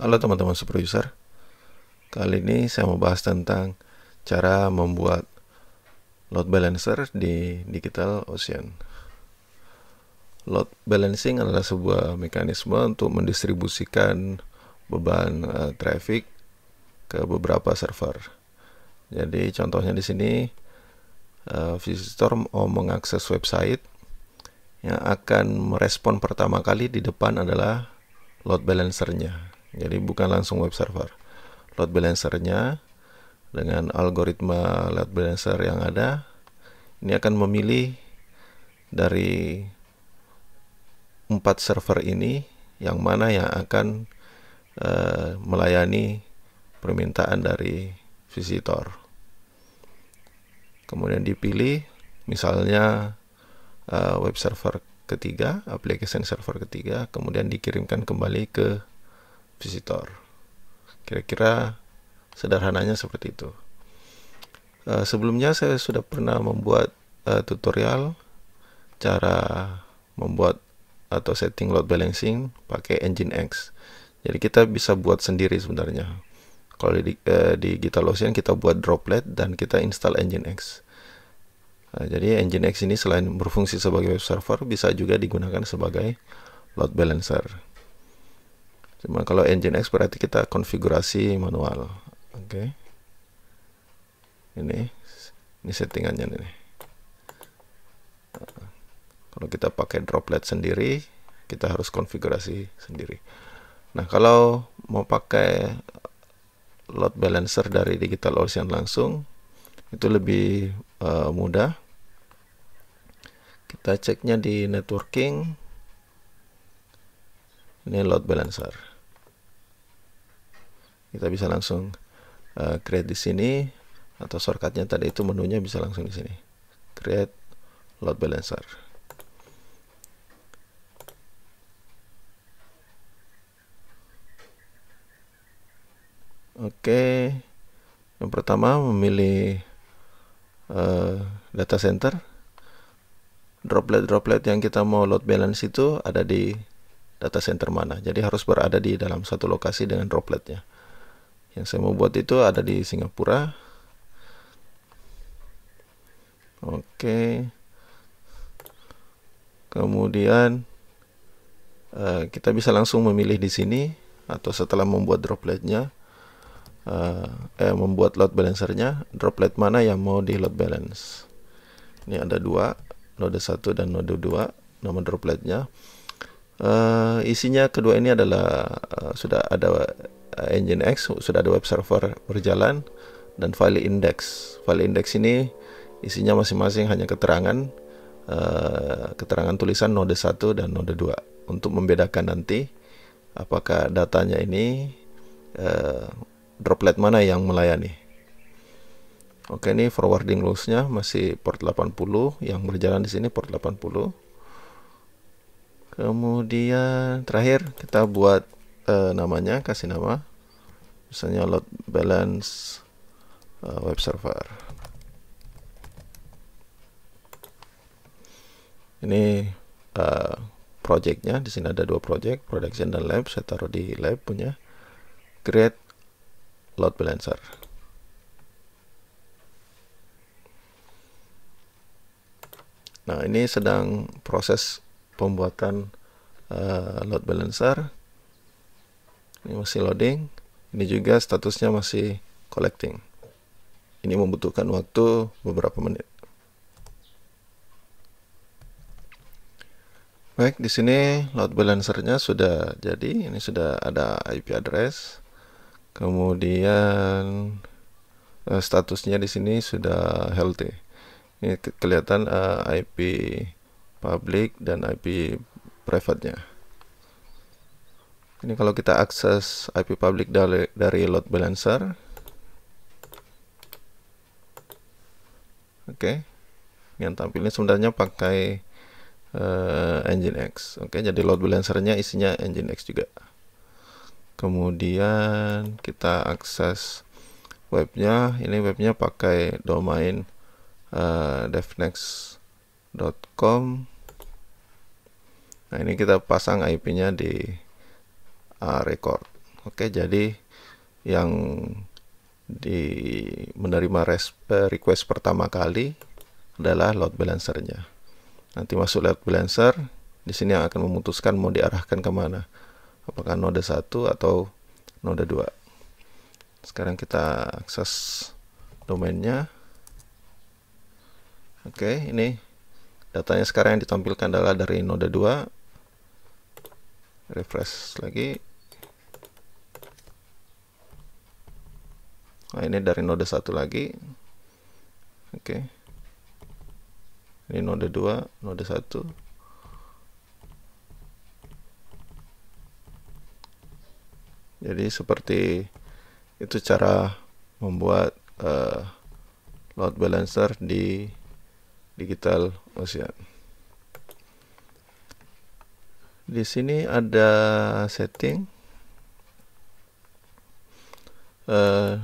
Halo teman-teman user Kali ini saya mau bahas tentang cara membuat load balancer di Digital Ocean Load balancing adalah sebuah mekanisme untuk mendistribusikan beban uh, traffic ke beberapa server Jadi contohnya di sini uh, visitor mau mengakses website yang akan merespon pertama kali di depan adalah load balancernya jadi bukan langsung web server. Load balancernya dengan algoritma load balancer yang ada, ini akan memilih dari empat server ini yang mana yang akan uh, melayani permintaan dari visitor. Kemudian dipilih misalnya uh, web server ketiga, application server ketiga, kemudian dikirimkan kembali ke visitor. Kira-kira sederhananya seperti itu. Eh, sebelumnya saya sudah pernah membuat eh, tutorial cara membuat atau setting load balancing pakai engine X. Jadi kita bisa buat sendiri sebenarnya. Kalau di, uh, di Gita Lotion kita buat droplet dan kita install engine X. Nah, jadi X ini selain berfungsi sebagai web server bisa juga digunakan sebagai load balancer. Cuma kalau Nginx berarti kita konfigurasi manual. Oke. Okay. Ini ini settingannya nih. Nah, kalau kita pakai droplet sendiri, kita harus konfigurasi sendiri. Nah, kalau mau pakai load balancer dari digital ocean langsung itu lebih uh, mudah. Kita ceknya di networking. Ini load balancer kita bisa langsung uh, create di sini atau shortcutnya tadi itu menunya bisa langsung di sini create load balancer oke okay. yang pertama memilih uh, data center droplet-droplet yang kita mau load balance itu ada di data center mana jadi harus berada di dalam satu lokasi dengan dropletnya yang saya mau buat itu ada di Singapura oke kemudian uh, kita bisa langsung memilih di sini atau setelah membuat dropletnya uh, eh, membuat load balancernya droplet mana yang mau di load balance ini ada dua node 1 dan node 2 nomor dropletnya uh, isinya kedua ini adalah uh, sudah ada uh, eh, Nginx sudah ada web server berjalan dan file index. File index ini isinya masing-masing hanya keterangan uh, keterangan tulisan node 1 dan node 2 untuk membedakan nanti apakah datanya ini uh, droplet mana yang melayani. Oke, ini forwarding rules-nya masih port 80 yang berjalan di sini port 80. Kemudian terakhir kita buat uh, namanya kasih nama misalnya load balance uh, web server ini uh, projectnya di sini ada dua project production dan lab saya taruh di lab punya create load balancer nah ini sedang proses pembuatan uh, load balancer ini masih loading ini juga statusnya masih collecting ini membutuhkan waktu beberapa menit Baik, di sini load balancernya sudah jadi. Ini sudah ada IP address. Kemudian eh, statusnya di sini sudah healthy. Ini kelihatan eh, IP public dan IP private-nya. Ini kalau kita akses IP public dari, dari load balancer. Oke. Okay. Yang tampilnya sebenarnya pakai uh, eh, Nginx. Oke, okay, jadi load balancernya isinya Nginx juga. Kemudian kita akses webnya. Ini webnya pakai domain uh, eh, devnext.com Nah, ini kita pasang IP-nya di uh, record. Oke, jadi yang di menerima eh, request pertama kali adalah load balancernya. Nanti masuk load balancer, di sini yang akan memutuskan mau diarahkan kemana. Apakah node 1 atau node 2. Sekarang kita akses domainnya. Oke, ini datanya sekarang yang ditampilkan adalah dari node 2. Refresh lagi. Nah, ini dari node satu lagi. Oke. Okay. Ini node 2, node 1. Jadi seperti itu cara membuat uh, load balancer di digital ocean. Di sini ada setting uh,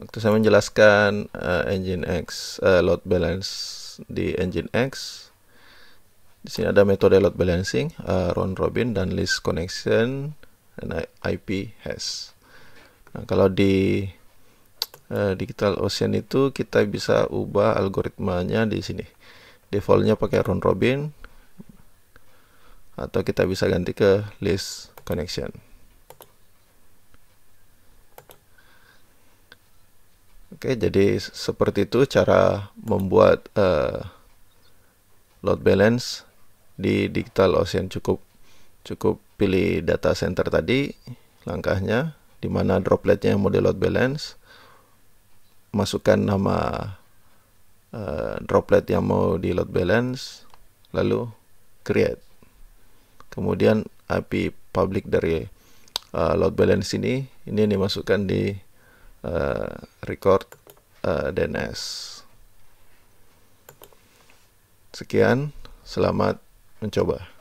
waktu saya menjelaskan uh, engine X uh, load balance di engine X di sini ada metode load balancing uh, eh, round robin dan list connection dan IP hash e nah kalau di uh, digital ocean itu kita bisa ubah algoritmanya di sini defaultnya pakai round robin atau kita bisa ganti ke list connection Oke, jadi seperti itu cara membuat uh, load balance di digital ocean cukup cukup pilih data center tadi langkahnya di mana dropletnya mau di load balance masukkan nama uh, droplet yang mau di load balance lalu create kemudian IP public dari uh, load balance ini ini dimasukkan di uh, record uh, eh, DNS. Sekian, selamat mencoba.